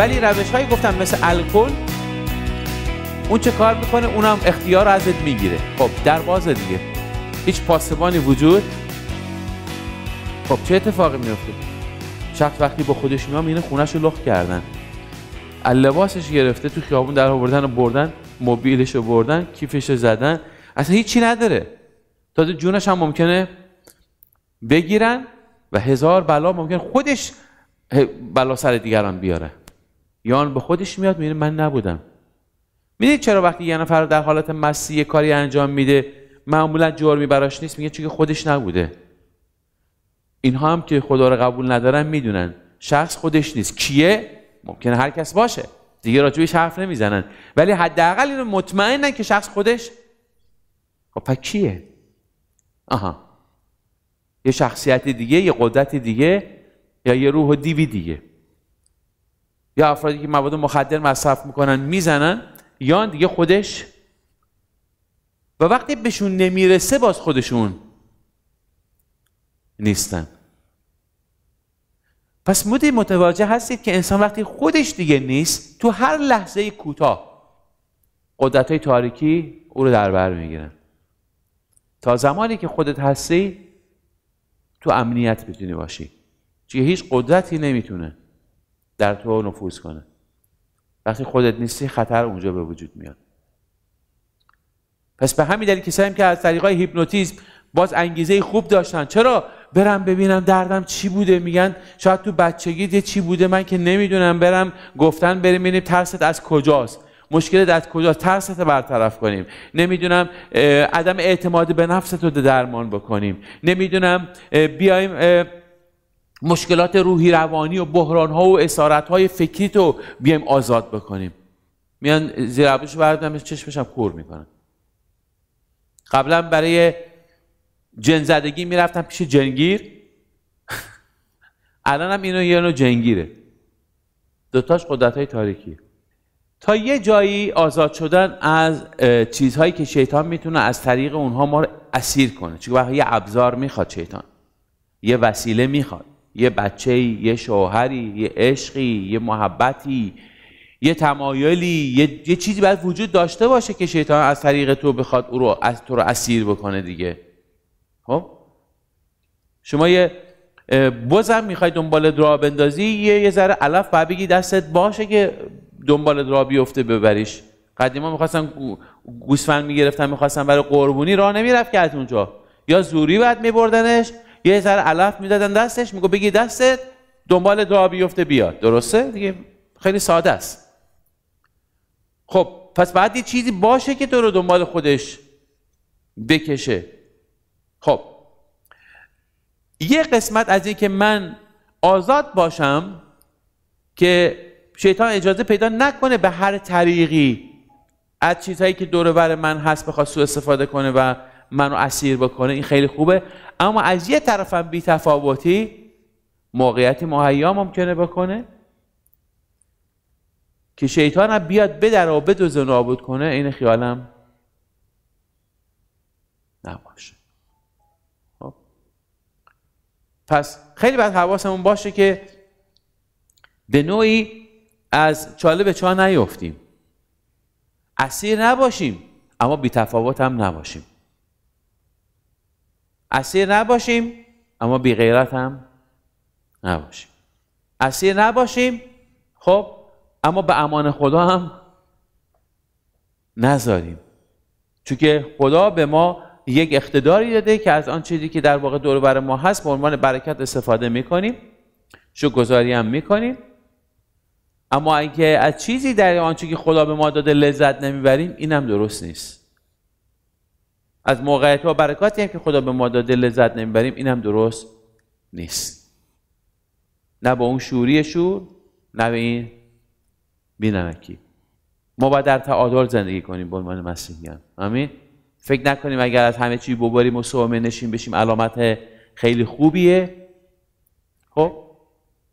ولی روش هایی گفتم مثل الکل اون چه کار میکنه اونم اختیار رو ازت میگیره خب در دیگه هیچ پاسبانی وجود خب چه اتفاقی میفته شخص وقتی با خودش میام اینه خونش رو لخت کردن از لباسش گرفته تو خیابون در آوردن و بردن موبیلش رو بردن کیفش رو زدن اصلا هیچی نداره تا جونش هم ممکنه بگیرن و هزار بلا ممکن خودش بلا سر دیگران بیاره یان به خودش میاد میگه من نبودم میدید چرا وقتی یه نفر در حالت مسی یه کاری انجام میده معمولا جرمی براش نیست میگه چون خودش نبوده اینها هم که خدا رو قبول ندارن میدونن شخص خودش نیست کیه ممکنه هر کس باشه دیگه جویش حرف نمیزنن ولی حداقل اینو مطمئنن که شخص خودش خب کیه آها یه شخصیت دیگه یه قدرت دیگه یا یه روح دیوی دیگه یا افرادی که مواد مخدر مصرف میکنن میزنن یا دیگه خودش و وقتی بهشون نمیرسه باز خودشون نیستن پس مدی متوجه هستید که انسان وقتی خودش دیگه نیست تو هر لحظه کوتاه قدرت های تاریکی او رو در بر میگیرن تا زمانی که خودت هستی تو امنیت بتونی باشی چیه هیچ قدرتی نمیتونه در تو نفوذ کنه وقتی خودت نیستی خطر اونجا به وجود میاد پس به همین دلیل کسایی که از طریق هیپنوتیزم باز انگیزه خوب داشتن چرا برم ببینم دردم چی بوده میگن شاید تو بچگی یه چی بوده من که نمیدونم برم گفتن بریم ببینیم ترست از کجاست مشکلت از کجاست ترست برطرف کنیم نمیدونم عدم اعتماد به نفست رو درمان بکنیم نمیدونم بیایم مشکلات روحی روانی و بحران ها و اسارت های فکری تو بیایم آزاد بکنیم میان زیر ابروش بردم چشمش هم کور میکنن قبلا برای جن زدگی میرفتم پیش جنگیر الان هم اینو یه نوع جنگیره دوتاش قدرت های تاریکی تا یه جایی آزاد شدن از چیزهایی که شیطان میتونه از طریق اونها ما رو اسیر کنه چون یه ابزار میخواد شیطان یه وسیله میخواد یه بچه یه شوهری یه عشقی یه محبتی یه تمایلی یه،, چیزی باید وجود داشته باشه که شیطان از طریق تو بخواد او رو از تو رو اسیر بکنه دیگه خب شما یه بزم میخوای دنبال را بندازی یه یه ذره علف باید بگی دستت باشه که دنبال را بیفته ببریش قدیما میخواستن گوسفند میگرفتن میخواستم برای قربونی راه نمیرفت که اونجا یا زوری باید میبردنش یه سر علف میدادن دستش میگو بگی دستت دنبال دعا بیفته بیاد درسته دیگه خیلی ساده است خب پس بعد یه چیزی باشه که تو رو دنبال خودش بکشه خب یه قسمت از این که من آزاد باشم که شیطان اجازه پیدا نکنه به هر طریقی از چیزهایی که دور من هست بخواد سوء استفاده کنه و منو اسیر بکنه این خیلی خوبه اما از یه طرفم بی تفاوتی موقعیتی مهیا ممکنه بکنه که شیطان هم بیاد بدر و بدوز و نابود کنه این خیالم نباشه خب. پس خیلی باید حواسمون باشه که به نوعی از چاله به چال نیفتیم اسیر نباشیم اما بی تفاوت هم نباشیم اسیر نباشیم اما بی غیرت هم نباشیم اسیر نباشیم خب اما به امان خدا هم نذاریم چون که خدا به ما یک اقتداری داده که از آن چیزی که در واقع دور بر ما هست به عنوان برکت استفاده میکنیم شو هم میکنیم اما اگه از چیزی در آنچه که خدا به ما داده لذت نمیبریم این هم درست نیست از موقعیت و برکاتی هم که خدا به ما داده لذت نمیبریم این هم درست نیست نه با اون شوری شور نه به این بینمکی ما باید در تعادل زندگی کنیم به عنوان مسیحیان امین فکر نکنیم اگر از همه چی بباریم و صومعه نشیم بشیم علامت خیلی خوبیه خب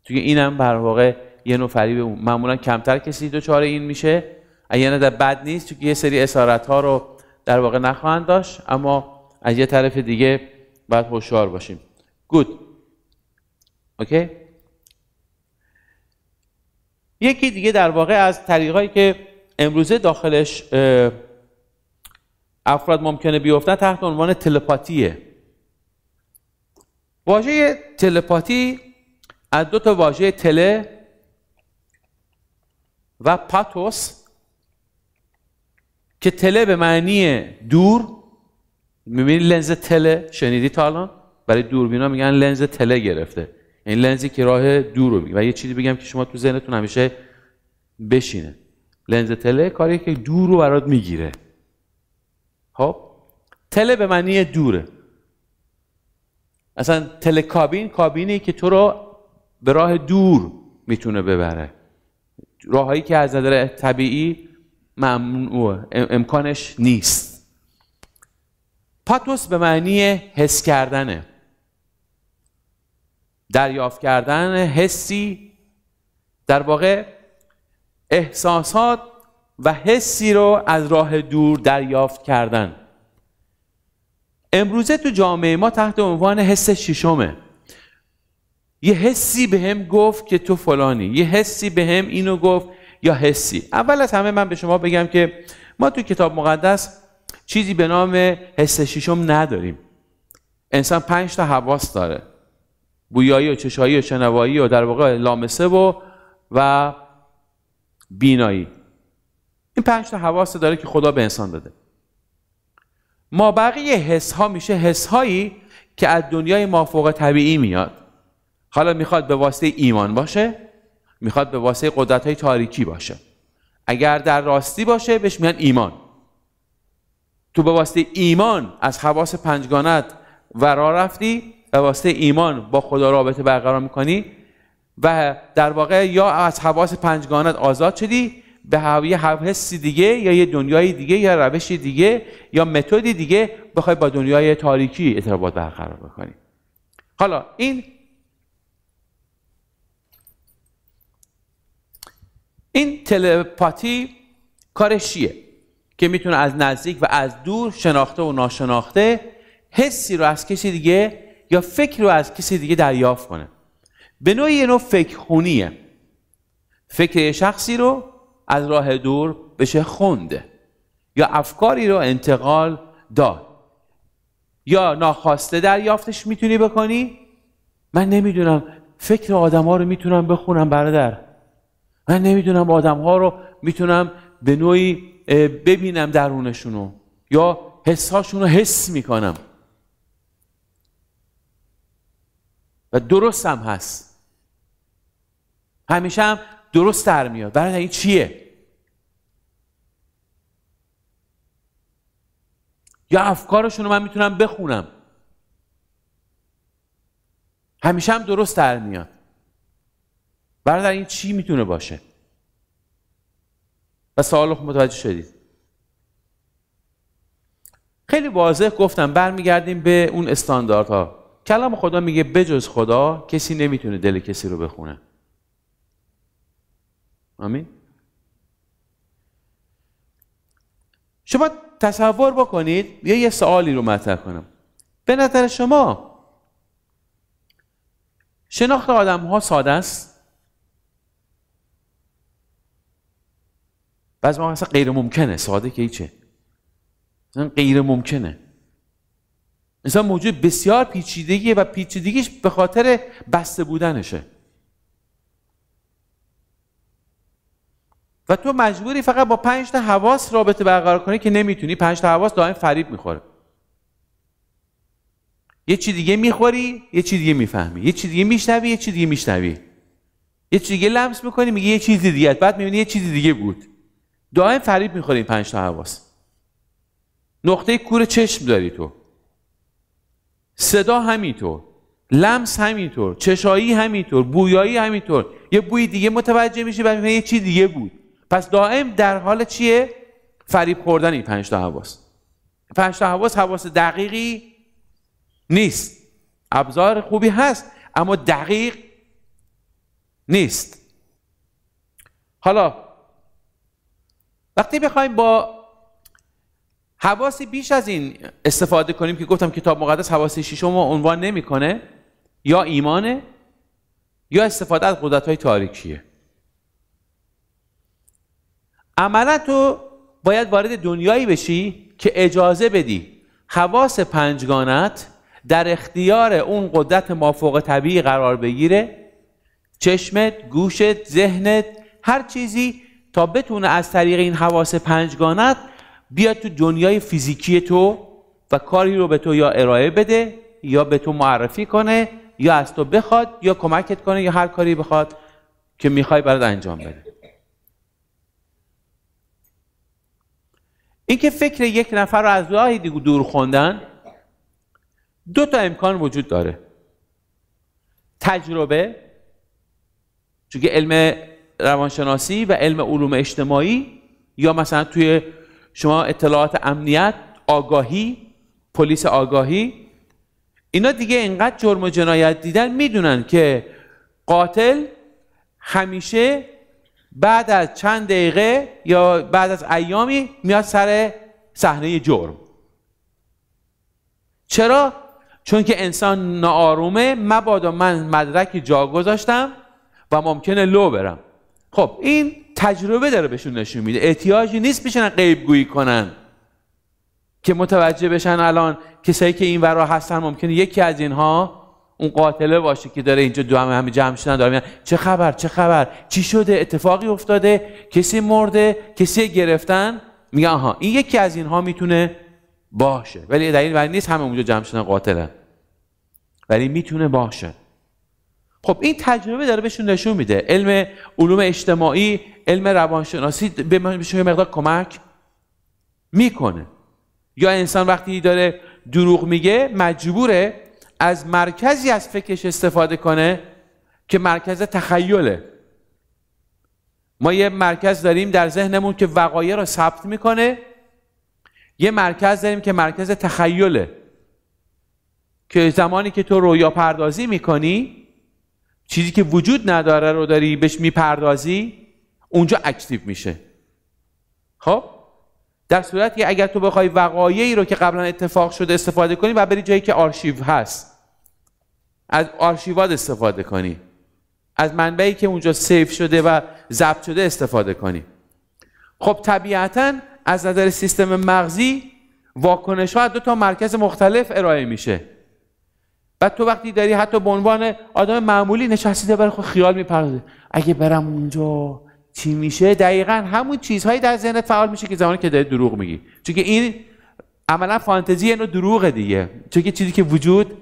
توی اینم بر واقع یه نوع فریب معمولا کمتر کسی دچار این میشه اگه نه بد نیست چون یه سری اسارت ها رو در واقع نخواهند داشت اما از یه طرف دیگه باید هوشیار باشیم گود اوکی یکی دیگه در واقع از طریقایی که امروزه داخلش افراد ممکنه بیفتن تحت عنوان تلپاتیه واژه تلپاتی از دو تا واژه تله و پاتوس که تله به معنی دور میبینی لنز تله شنیدی تا الان برای دوربینا میگن لنز تله گرفته این یعنی لنزی که راه دور رو و یه چیزی بگم که شما تو ذهنتون همیشه بشینه لنز تله کاری که دور رو برات میگیره خب تله به معنی دوره اصلا کابین، کابینی که تو رو به راه دور میتونه ببره راههایی که از نظر طبیعی ممنوع امکانش نیست پاتوس به معنی حس کردنه دریافت کردن حسی در واقع احساسات و حسی رو از راه دور دریافت کردن امروزه تو جامعه ما تحت عنوان حس شیشمه یه حسی به هم گفت که تو فلانی یه حسی به هم اینو گفت یا حسی اول از همه من به شما بگم که ما تو کتاب مقدس چیزی به نام حس ششم نداریم انسان پنج تا حواس داره بویایی و چشایی و شنوایی و در واقع لامسه و و بینایی این پنج تا حواس داره که خدا به انسان داده ما بقیه حس ها میشه حس هایی که از دنیای مافوق طبیعی میاد حالا میخواد به واسطه ایمان باشه میخواد به واسه قدرت های تاریکی باشه اگر در راستی باشه بهش میگن ایمان تو به واسطه ایمان از خواص پنجگانت ورا رفتی به واسطه ایمان با خدا رابطه برقرار میکنی و در واقع یا از حواس پنجگانت آزاد شدی به یه حسی دیگه یا یه دنیای دیگه یا روشی دیگه یا متدی دیگه بخوای با دنیای تاریکی ارتباط برقرار بکنی حالا این این تلپاتی کارش چیه که میتونه از نزدیک و از دور شناخته و ناشناخته حسی رو از کسی دیگه یا فکر رو از کسی دیگه دریافت کنه به نوعی یه نوع فکرخونیه فکر شخصی رو از راه دور بشه خونده یا افکاری رو انتقال داد یا ناخواسته دریافتش میتونی بکنی من نمیدونم فکر آدم ها رو میتونم بخونم برادر من نمیدونم آدم ها رو میتونم به نوعی ببینم درونشون رو یا حس رو حس میکنم و درستم هست همیشه هم درست در میاد برای این چیه یا افکارشون رو من میتونم بخونم همیشه هم درست در میاد برادر این چی میتونه باشه و سوال متوجه شدید خیلی واضح گفتم برمیگردیم به اون استانداردها کلام خدا میگه بجز خدا کسی نمیتونه دل کسی رو بخونه آمین شما تصور بکنید یا یه سوالی رو مطرح کنم به نظر شما شناخت آدم ها ساده است بعض ما اصلا غیر ممکنه ساده که ایچه اصلا غیر ممکنه انسان موجود بسیار پیچیدگیه و پیچیدگیش به خاطر بسته بودنشه و تو مجبوری فقط با پنج تا حواس رابطه برقرار کنی که نمیتونی پنج تا حواس دائم فریب میخوره یه چی دیگه میخوری یه چی دیگه میفهمی یه چی دیگه میشنوی یه چی دیگه میشنوی یه چی دیگه لمس میکنی میگه یه چیزی دیگه بعد میبینی یه چیزی دیگه بود دائم فریب میخوری پنج تا حواس نقطه کور چشم داری تو صدا همینطور لمس همینطور چشایی همینطور بویایی همینطور یه بوی دیگه متوجه میشی و یه چی دیگه بود پس دائم در حال چیه فریب خوردن این پنج تا حواس پنج تا حواس حواس دقیقی نیست ابزار خوبی هست اما دقیق نیست حالا وقتی بخوایم با حواسی بیش از این استفاده کنیم که گفتم کتاب مقدس حواس ششم رو عنوان نمیکنه یا ایمانه یا استفاده از قدرت های تاریکیه عملا تو باید وارد دنیایی بشی که اجازه بدی حواس پنجگانت در اختیار اون قدرت مافوق طبیعی قرار بگیره چشمت، گوشت، ذهنت، هر چیزی تا بتونه از طریق این حواس پنجگانت بیاد تو دنیای فیزیکی تو و کاری رو به تو یا ارائه بده یا به تو معرفی کنه یا از تو بخواد یا کمکت کنه یا هر کاری بخواد که میخوای برات انجام بده که فکر یک نفر رو از راهی دور خوندن دو تا امکان وجود داره تجربه چون علم روانشناسی و علم علوم اجتماعی یا مثلا توی شما اطلاعات امنیت آگاهی پلیس آگاهی اینا دیگه اینقدر جرم و جنایت دیدن میدونن که قاتل همیشه بعد از چند دقیقه یا بعد از ایامی میاد سر صحنه جرم چرا چون که انسان ناآرومه مبادا من مدرکی جا گذاشتم و ممکنه لو برم خب این تجربه داره بهشون نشون میده احتیاجی نیست میشن غیب گویی کنن که متوجه بشن الان کسایی که این ورا هستن ممکنه یکی از اینها اون قاتله باشه که داره اینجا دو همه همه جمع شدن داره میگن چه خبر چه خبر چی شده اتفاقی افتاده کسی مرده کسی گرفتن میگن آها این یکی از اینها میتونه باشه ولی دلیل ولی نیست همه اونجا جمع شدن قاتله ولی میتونه باشه خب این تجربه داره بهشون نشون میده علم علوم اجتماعی علم روانشناسی بهشون مقدار کمک میکنه یا انسان وقتی داره دروغ میگه مجبوره از مرکزی از فکرش استفاده کنه که مرکز تخیله ما یه مرکز داریم در ذهنمون که وقایع رو ثبت میکنه یه مرکز داریم که مرکز تخیله که زمانی که تو رویا پردازی میکنی چیزی که وجود نداره رو داری بهش میپردازی اونجا اکتیو میشه خب در صورت که اگر تو بخوای وقایعی رو که قبلا اتفاق شده استفاده کنی و بری جایی که آرشیو هست از آرشیوات استفاده کنی از منبعی که اونجا سیف شده و ضبط شده استفاده کنی خب طبیعتا از نظر سیستم مغزی واکنش ها دو تا مرکز مختلف ارائه میشه بعد تو وقتی داری حتی به عنوان آدم معمولی نشستی برای خود خیال میپرده اگه برم اونجا چی میشه دقیقا همون چیزهایی در ذهنت فعال میشه که زمانی که داری دروغ میگی چون که این عملا فانتزی اینو دروغه دیگه چون که چیزی که وجود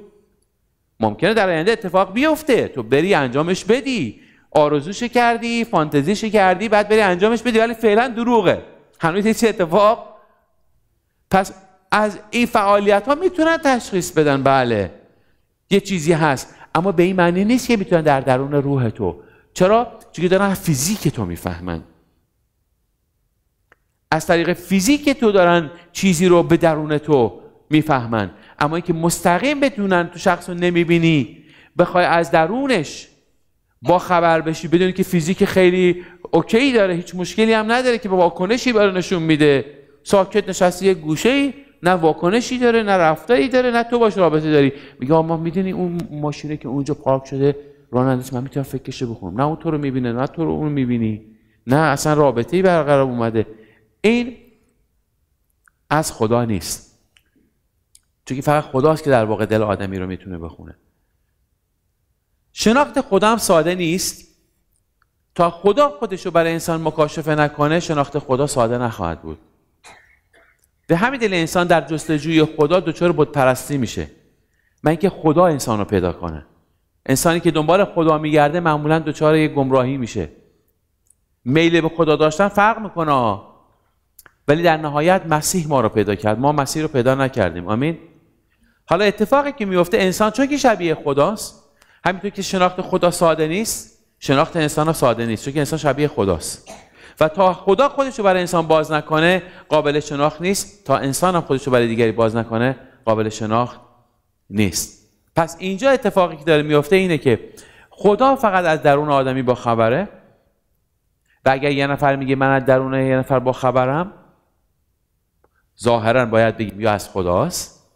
ممکنه در آینده اتفاق بیفته تو بری انجامش بدی آرزوش کردی فانتزیش کردی بعد بری انجامش بدی ولی فعلا دروغه هنوز چه اتفاق پس از این فعالیت ها میتونن تشخیص بدن بله یه چیزی هست اما به این معنی نیست که میتونن در درون روح تو چرا چون دارن فیزیک تو میفهمن از طریق فیزیک تو دارن چیزی رو به درون تو میفهمن اما اینکه مستقیم بدونن تو شخص رو نمیبینی بخوای از درونش با خبر بشی بدونی که فیزیک خیلی اوکی داره هیچ مشکلی هم نداره که با واکنشی برای نشون میده ساکت نشسته یه گوشه ای نه واکنشی داره نه رفتاری داره نه تو باش رابطه داری میگه ما میدونی اون ماشینه که اونجا پارک شده رانندش من میتونم فکرش بخونم نه اون تو رو میبینه نه تو رو اون میبینی نه اصلا رابطه ای برقرار اومده این از خدا نیست چون فقط خداست که در واقع دل آدمی رو میتونه بخونه شناخت خدا هم ساده نیست تا خدا خودش رو برای انسان مکاشفه نکنه شناخت خدا ساده نخواهد بود به همین دلیل انسان در جستجوی خدا دچار بتپرستی میشه من که خدا انسان رو پیدا کنه انسانی که دنبال خدا میگرده معمولا دچار یه گمراهی میشه میل به خدا داشتن فرق میکنه ولی در نهایت مسیح ما رو پیدا کرد ما مسیح رو پیدا نکردیم آمین حالا اتفاقی که میفته انسان چون که شبیه خداست همینطور که شناخت خدا ساده نیست شناخت انسان ها ساده نیست چون که انسان شبیه خداست و تا خدا خودش رو برای انسان باز نکنه قابل شناخت نیست تا انسان هم خودش رو برای دیگری باز نکنه قابل شناخت نیست پس اینجا اتفاقی که داره میفته اینه که خدا فقط از درون آدمی با خبره و اگر یه نفر میگه من از درون یه نفر با خبرم ظاهرا باید بگیم یا از خداست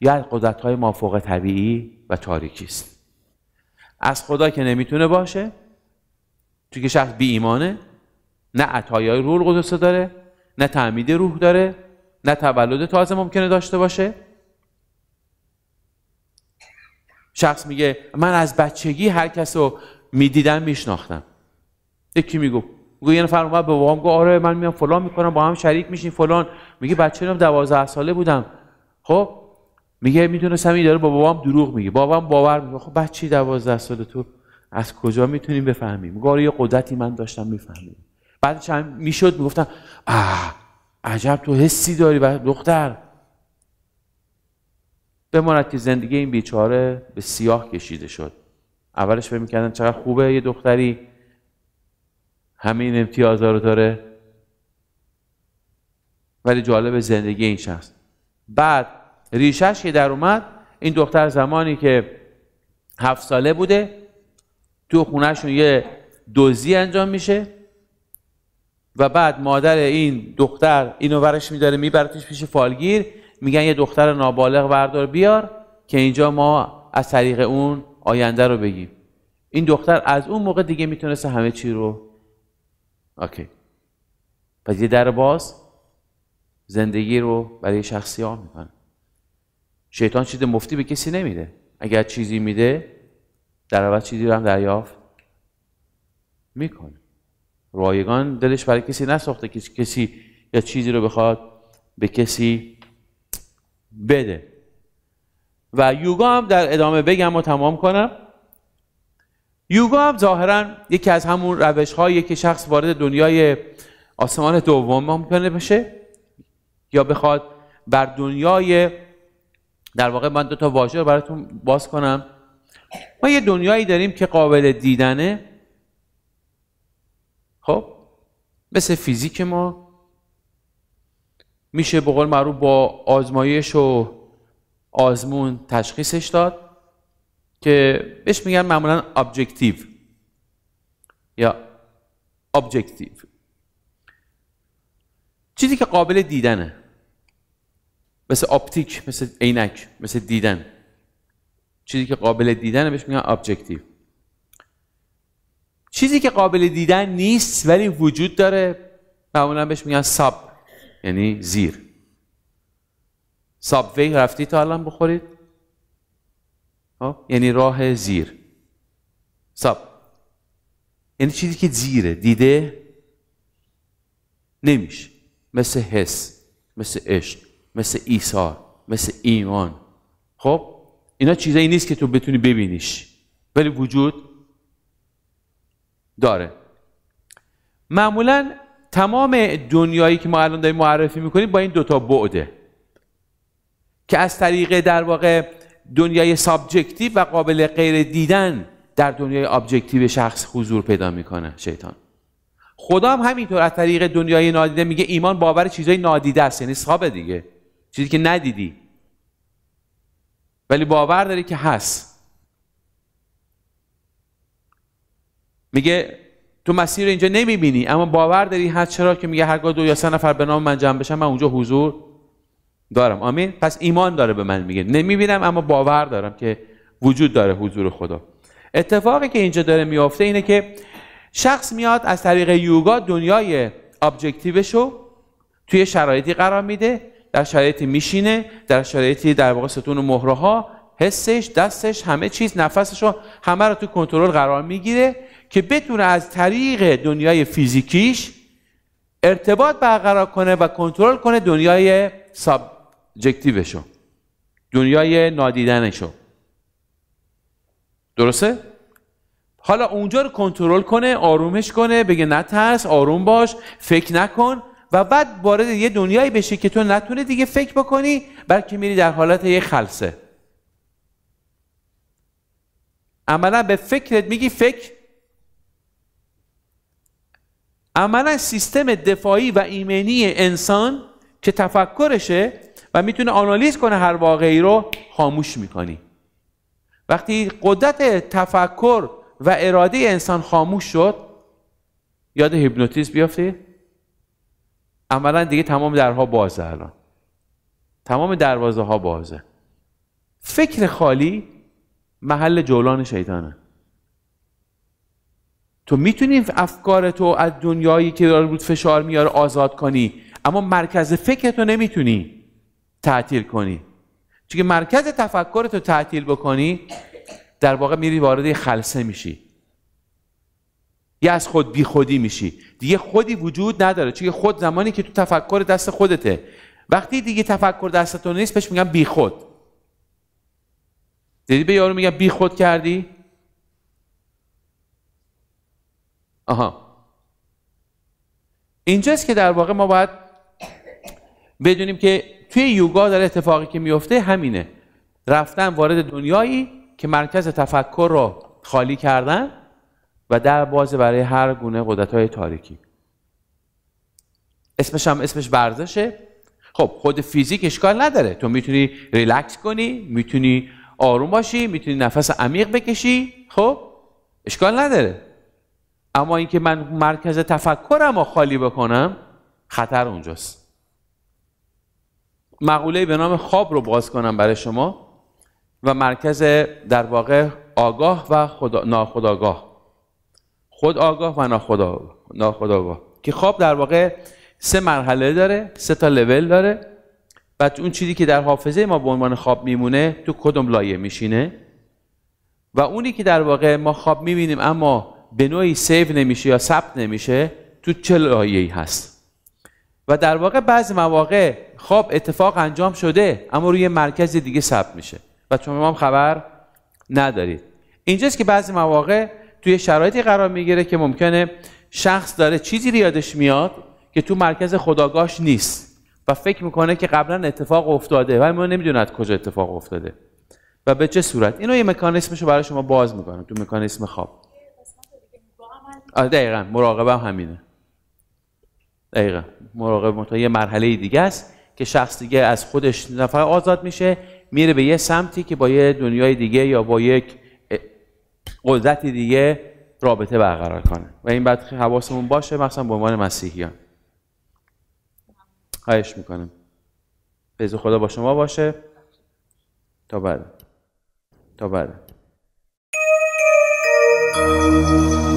یا از قدرت های مافوق طبیعی و تاریکی است از خدا که نمیتونه باشه چون که شخص بی ایمانه نه عطای روح القدس داره نه تعمید روح داره نه تولد تازه ممکنه داشته باشه شخص میگه من از بچگی هر کس رو میدیدم میشناختم یکی میگو میگه یه نفر اومد به بابام گفت آره من میام فلان میکنم با هم شریک میشین فلان میگه بچه هم 12 ساله بودم خب میگه میدونستم این داره با بابام دروغ میگه بابام باور میکنه خب بچه 12 ساله تو از کجا میتونیم بفهمیم گار یه قدرتی من داشتم میفهمیم بعد چند میشد میگفتم آه عجب تو حسی داری و دختر بماند که زندگی این بیچاره به سیاه کشیده شد اولش فکر میکردن چقدر خوبه یه دختری همین امتیازها رو داره ولی جالب زندگی این شخص بعد ریشش که در اومد این دختر زمانی که هفت ساله بوده تو خونهشون یه دوزی انجام میشه و بعد مادر این دختر اینو ورش میداره میبرتش پیش فالگیر میگن یه دختر نابالغ بردار بیار که اینجا ما از طریق اون آینده رو بگیم این دختر از اون موقع دیگه میتونست همه چی رو اوکی پس یه در باز زندگی رو برای شخصی ها میکنه شیطان چیز مفتی به کسی نمیده اگر چیزی میده در عوض چیزی رو هم دریافت میکنه رایگان دلش برای کسی نساخته که کسی یا چیزی رو بخواد به کسی بده و یوگا هم در ادامه بگم و تمام کنم یوگا هم ظاهرا یکی از همون روش که شخص وارد دنیای آسمان دوم ممکنه بشه یا بخواد بر دنیای در واقع من دو تا واژه براتون باز کنم ما یه دنیایی داریم که قابل دیدنه خب مثل فیزیک ما میشه به قول معروف با آزمایش و آزمون تشخیصش داد که بهش میگن معمولا ابجکتیو یا ابجکتیو چیزی که قابل دیدنه مثل آپتیک مثل عینک مثل دیدن چیزی که قابل دیدن بهش میگن ابجکتیو چیزی که قابل دیدن نیست ولی وجود داره معمولا بهش میگن ساب یعنی زیر وین رفتی تا الان بخورید خب؟ یعنی راه زیر ساب یعنی چیزی که زیره دیده نمیشه مثل حس مثل عشق مثل ایثار مثل ایمان خب اینا چیزایی نیست که تو بتونی ببینیش ولی وجود داره معمولا تمام دنیایی که ما الان داریم معرفی میکنیم با این دوتا بعده که از طریق در واقع دنیای سابجکتیو و قابل غیر دیدن در دنیای ابجکتیو شخص حضور پیدا میکنه شیطان خدا هم همینطور از طریق دنیای نادیده میگه ایمان باور چیزای نادیده است یعنی صابه دیگه چیزی که ندیدی ولی باور داری که هست میگه تو مسیر اینجا نمیبینی اما باور داری هست چرا که میگه هرگاه دو یا سه نفر به نام من جمع بشن من اونجا حضور دارم آمین پس ایمان داره به من میگه نمیبینم اما باور دارم که وجود داره حضور خدا اتفاقی که اینجا داره میافته اینه که شخص میاد از طریق یوگا دنیای ابجکتیوشو توی شرایطی قرار میده در شرایطی میشینه در شرایطی در واقع ستون و مهره ها حسش دستش همه چیز نفسش رو همه رو تو کنترل قرار میگیره که بتونه از طریق دنیای فیزیکیش ارتباط برقرار کنه و کنترل کنه دنیای سابجکتیوشو دنیای نادیدنشو درسته؟ حالا اونجا رو کنترل کنه آرومش کنه بگه نترس آروم باش فکر نکن و بعد وارد یه دنیایی بشه که تو نتونه دیگه فکر بکنی بلکه میری در حالت یه خلصه عملا به فکرت میگی فکر عملا سیستم دفاعی و ایمنی انسان که تفکرشه و میتونه آنالیز کنه هر واقعی رو خاموش میکنی وقتی قدرت تفکر و اراده انسان خاموش شد یاد هیپنوتیزم بیافتید عملا دیگه تمام درها بازه الان تمام دروازه ها بازه فکر خالی محل جولان شیطانه تو میتونی افکار تو از دنیایی که داره بود فشار میاره آزاد کنی اما مرکز فکرتو نمیتونی تعطیل کنی چون مرکز تفکرتو تعطیل بکنی در واقع میری وارد خلصه میشی یه از خود بی خودی میشی دیگه خودی وجود نداره چون خود زمانی که تو تفکر دست خودته وقتی دیگه تفکر دستتون نیست بهش میگم بی خود دیدی به یارو میگم بی خود کردی آها اینجاست که در واقع ما باید بدونیم که توی یوگا داره اتفاقی که میفته همینه رفتن وارد دنیایی که مرکز تفکر رو خالی کردن و در باز برای هر گونه قدرت های تاریکی اسمش هم اسمش ورزشه خب خود فیزیک اشکال نداره تو میتونی ریلکس کنی میتونی آروم باشی میتونی نفس عمیق بکشی خب اشکال نداره اما اینکه من مرکز تفکرم رو خالی بکنم خطر اونجاست مقوله به نام خواب رو باز کنم برای شما و مرکز در واقع آگاه و خدا... ناخداگاه خود آگاه و ناخودآگاه ناخودآگاه که خواب در واقع سه مرحله داره سه تا لول داره و اون چیزی که در حافظه ما به عنوان خواب میمونه تو کدوم لایه میشینه و اونی که در واقع ما خواب میبینیم اما به نوعی سیو نمیشه یا ثبت نمیشه تو چه ای هست و در واقع بعضی مواقع خواب اتفاق انجام شده اما روی مرکز دیگه ثبت میشه و شما هم خبر ندارید اینجاست که بعضی مواقع توی شرایطی قرار میگیره که ممکنه شخص داره چیزی ریادش میاد که تو مرکز خداگاش نیست و فکر میکنه که قبلا اتفاق افتاده و ما نمیدوند کجا اتفاق افتاده و به چه صورت اینو یه مکانیسمش رو برای شما باز میکنه تو مکانیسم خواب دقیقا مراقبه هم همینه دقیقا مراقبه تا یه مرحله دیگه است که شخص دیگه از خودش نفر آزاد میشه میره به یه سمتی که با یه دنیای دیگه یا با یک قدرتی دیگه رابطه برقرار کنه و این بعد حواسمون باشه مثلا به عنوان مسیحیان خواهش میکنم فیض خدا با شما باشه تا بعد تا بعد